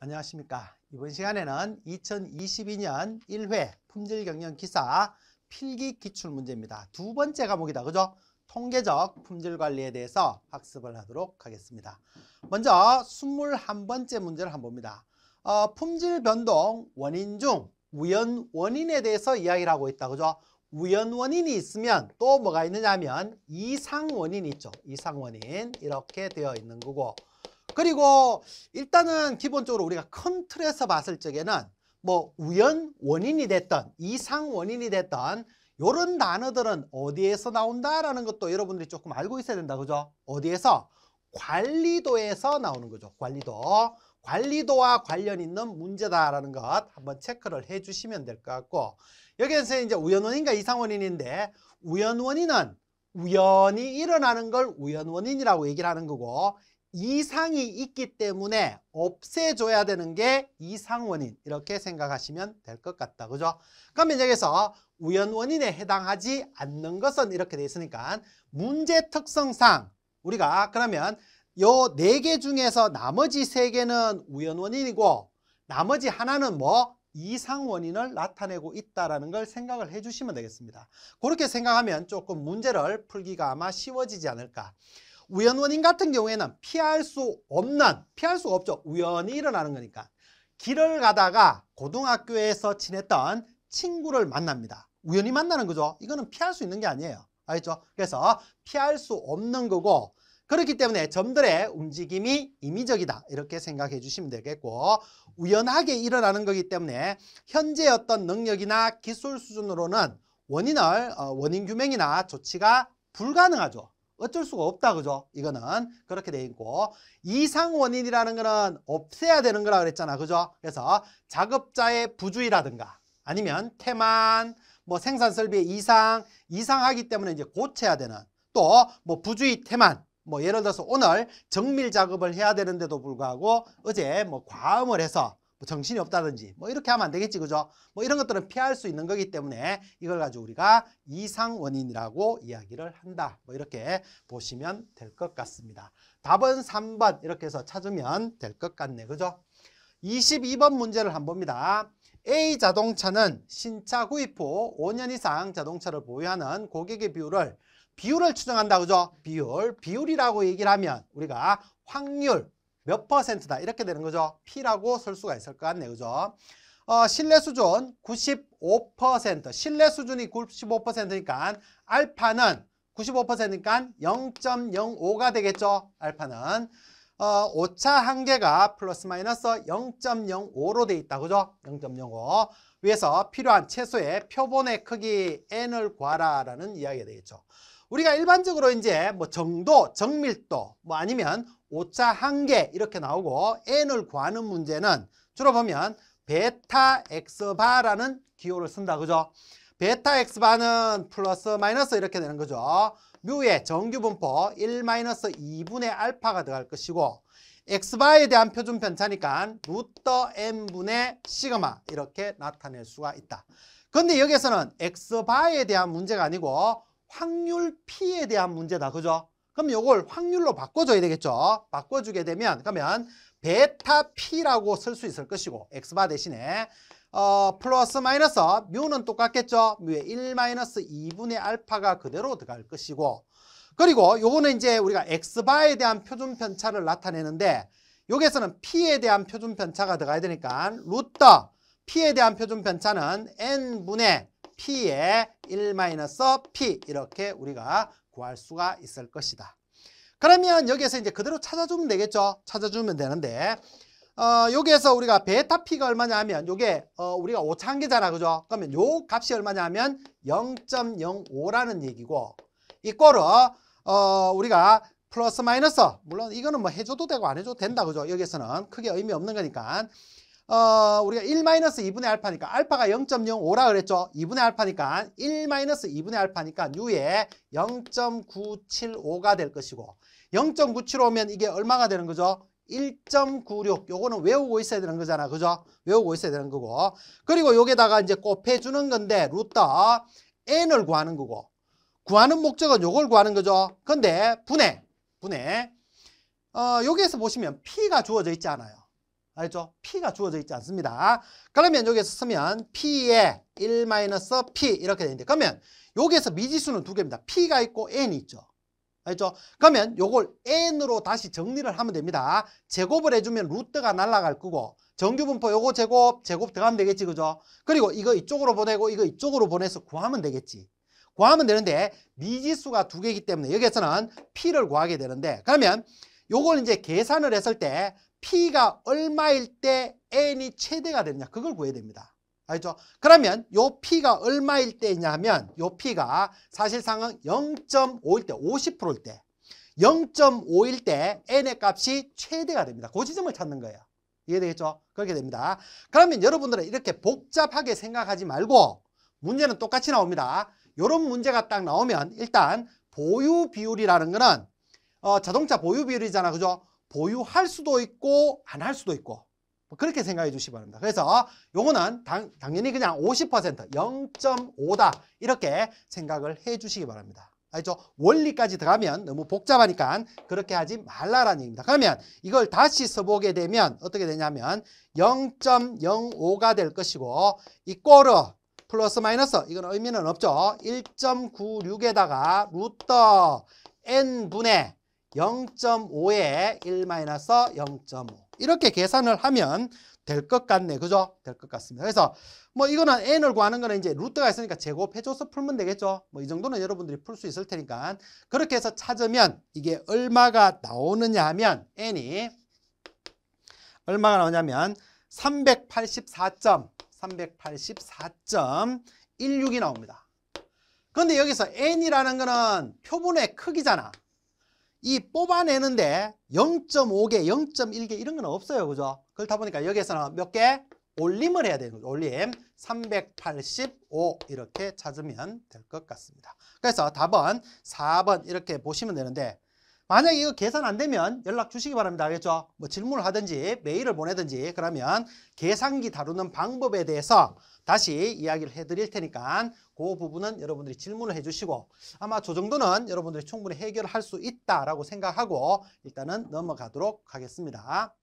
안녕하십니까. 이번 시간에는 2022년 1회 품질경영 기사 필기 기출문제입니다. 두 번째 과목이다. 그죠? 통계적 품질관리에 대해서 학습을 하도록 하겠습니다. 먼저 21번째 문제를 한번 봅니다. 어, 품질 변동 원인 중 우연 원인에 대해서 이야기를 하고 있다. 그죠? 우연 원인이 있으면 또 뭐가 있느냐 하면 이상 원인이 있죠. 이상 원인 이렇게 되어 있는 거고 그리고 일단은 기본적으로 우리가 큰 틀에서 봤을 적에는 뭐 우연 원인이 됐던 이상 원인이 됐던 이런 단어들은 어디에서 나온다라는 것도 여러분들이 조금 알고 있어야 된다. 그죠? 어디에서? 관리도에서 나오는 거죠. 관리도. 관리도와 관련 있는 문제다라는 것 한번 체크를 해 주시면 될 것 같고 여기에서 이제 우연원인과 이상원인인데 우연원인은 우연히 일어나는 걸 우연원인이라고 얘기를 하는 거고 이상이 있기 때문에 없애줘야 되는 게 이상원인 이렇게 생각하시면 될 것 같다. 그죠? 그러면 여기서 우연원인에 해당하지 않는 것은 이렇게 돼 있으니까 문제 특성상 우리가 그러면 요 네 개 중에서 나머지 세 개는 우연원인이고 나머지 하나는 뭐 이상 원인을 나타내고 있다는 라걸 생각을 해주시면 되겠습니다. 그렇게 생각하면 조금 문제를 풀기가 아마 쉬워지지 않을까. 우연 원인 같은 경우에는 피할 수 없는, 피할 수 없죠. 우연히 일어나는 거니까. 길을 가다가 고등학교에서 지냈던 친구를 만납니다. 우연히 만나는 거죠. 이거는 피할 수 있는 게 아니에요. 알겠죠? 그래서 피할 수 없는 거고 그렇기 때문에 점들의 움직임이 임의적이다 이렇게 생각해 주시면 되겠고 우연하게 일어나는 거기 때문에 현재 어떤 능력이나 기술 수준으로는 원인을 어, 원인 규명이나 조치가 불가능하죠. 어쩔 수가 없다 그죠? 이거는 그렇게 돼 있고 이상 원인이라는 거는 없애야 되는 거라 그랬잖아 그죠? 그래서 작업자의 부주의라든가 아니면 태만 뭐 생산 설비의 이상 이상하기 때문에 이제 고쳐야 되는 또 뭐 부주의 태만 뭐 예를 들어서 오늘 정밀 작업을 해야 되는데도 불구하고 어제 뭐 과음을 해서 뭐 정신이 없다든지 뭐 이렇게 하면 안 되겠지 그죠? 뭐 이런 것들은 피할 수 있는 거기 때문에 이걸 가지고 우리가 이상 원인이라고 이야기를 한다. 뭐 이렇게 보시면 될 것 같습니다. 답은 3번 이렇게 해서 찾으면 될 것 같네. 그죠? 22번 문제를 한번 봅니다. A 자동차는 신차 구입 후 5년 이상 자동차를 보유하는 고객의 비율을 비율을 추정한다. 그죠? 비율. 비율이라고 얘기를 하면 우리가 확률 몇 퍼센트다 이렇게 되는 거죠. P라고 쓸 수가 있을 것 같네요. 그죠? 어, 신뢰 수준 95% 신뢰 수준이 95%니까 알파는 95%니까 0.05가 되겠죠. 알파는 어, 오차 한계가 플러스 마이너스 0.05로 돼 있다. 그죠? 0.05 위에서 필요한 최소의 표본의 크기 n을 구하라 라는 이야기가 되겠죠. 우리가 일반적으로 이제 뭐 정도, 정밀도 뭐 아니면 오차 한개 이렇게 나오고 n을 구하는 문제는 주로 보면 베타 x바라는 기호를 쓴다. 그죠? 베타 x바는 플러스 마이너스 이렇게 되는 거죠. 뮤의 정규분포 1 마이너스 2분의 알파가 들어갈 것이고 x바에 대한 표준 편차니까 루터 n분의 시그마 이렇게 나타낼 수가 있다. 근데 여기에서는 x바에 대한 문제가 아니고 확률 p에 대한 문제다. 그죠? 그럼 이걸 확률로 바꿔줘야 되겠죠. 바꿔주게 되면 그러면 베타 P라고 쓸 수 있을 것이고 X바 대신에 어, 플러스 마이너스 뮤는 똑같겠죠. 뮤의 1 마이너스 2분의 알파가 그대로 들어갈 것이고 그리고 요거는 이제 우리가 X바에 대한 표준 편차를 나타내는데 여기에서는 P에 대한 표준 편차가 들어가야 되니까 루터 P에 대한 표준 편차는 N분의 P의 1-P 이렇게 우리가 구할 수가 있을 것이다. 그러면 여기에서 이제 그대로 찾아주면 되겠죠. 찾아주면 되는데 어, 여기에서 우리가 베타 피가 얼마냐 하면 요게 어, 우리가 오창계잖아 그죠? 그러면 요 값이 얼마냐 하면 0.05라는 얘기고 이꼴은 어, 우리가 플러스 마이너스 물론 이거는 뭐 해줘도 되고 안 해줘도 된다 그죠? 여기에서는 크게 의미 없는 거니까 어, 우리가 1-2분의 알파니까 알파가 0.05라 그랬죠. 2분의 알파니까 1-2분의 알파니까 u에 0.975가 될 것이고 0.975면 이게 얼마가 되는 거죠? 1.96 요거는 외우고 있어야 되는 거잖아. 그죠? 외우고 있어야 되는 거고. 그리고 여기다가 이제 곱해 주는 건데 루트 n을 구하는 거고. 구하는 목적은 요걸 구하는 거죠. 근데 분해 분해 어, 여기에서 보시면 p가 주어져 있지 않아요. 알죠? P가 주어져 있지 않습니다. 그러면 여기에서 쓰면 P에 1 마이너스 이렇게 되는데 그러면 여기에서 미지수는 두 개입니다. P가 있고 N이 있죠. 알죠? 그러면 요걸 N으로 다시 정리를 하면 됩니다. 제곱을 해주면 루트가 날아갈 거고 정규분포 요거 제곱, 제곱 들어가면 되겠지, 그죠? 그리고 이거 이쪽으로 보내고 이거 이쪽으로 보내서 구하면 되겠지. 구하면 되는데 미지수가 두 개이기 때문에 여기에서는 P를 구하게 되는데 그러면 요걸 이제 계산을 했을 때 P가 얼마일 때 N이 최대가 되느냐 그걸 구해야 됩니다. 알죠? 그러면 요 P가 얼마일 때냐면 요 P가 사실상은 0.5일 때, 50%일 때 0.5일 때 N의 값이 최대가 됩니다. 그 지점을 찾는 거예요. 이해되겠죠? 그렇게 됩니다. 그러면 여러분들은 이렇게 복잡하게 생각하지 말고 문제는 똑같이 나옵니다. 이런 문제가 딱 나오면 일단 보유 비율이라는 거는 어, 자동차 보유 비율이잖아. 그죠? 보유할 수도 있고 안 할 수도 있고 뭐 그렇게 생각해 주시기 바랍니다. 그래서 요거는 당, 당연히 그냥 50% 0.5다 이렇게 생각을 해 주시기 바랍니다. 알죠? 원리까지 들어가면 너무 복잡하니까 그렇게 하지 말라라는 얘기입니다. 그러면 이걸 다시 써보게 되면 어떻게 되냐면 0.05가 될 것이고 이꼬르 플러스 마이너스 이건 의미는 없죠. 1.96에다가 루터 n분의 0.5에 1 마이너스 0.5 이렇게 계산을 하면 될 것 같네. 그죠? 될 것 같습니다. 그래서 뭐 이거는 n을 구하는 거는 이제 루트가 있으니까 제곱해줘서 풀면 되겠죠. 뭐 이 정도는 여러분들이 풀 수 있을 테니까 그렇게 해서 찾으면 이게 얼마가 나오느냐 하면 n이 얼마가 나오냐면 384점 384.16이 나옵니다. 그런데 여기서 n이라는 거는 표본의 크기잖아. 이 뽑아내는데 0.5개, 0.1개 이런 건 없어요. 그죠? 그렇다 보니까 여기에서는 몇 개? 올림을 해야 되는 거죠. 올림 385 이렇게 찾으면 될 것 같습니다. 그래서 답은 4번 이렇게 보시면 되는데 만약에 이거 계산 안 되면 연락 주시기 바랍니다. 알겠죠? 뭐 질문을 하든지 메일을 보내든지 그러면 계산기 다루는 방법에 대해서 다시 이야기를 해드릴 테니까 그 부분은 여러분들이 질문을 해주시고 아마 저 정도는 여러분들이 충분히 해결할 수 있다라고 생각하고 일단은 넘어가도록 하겠습니다.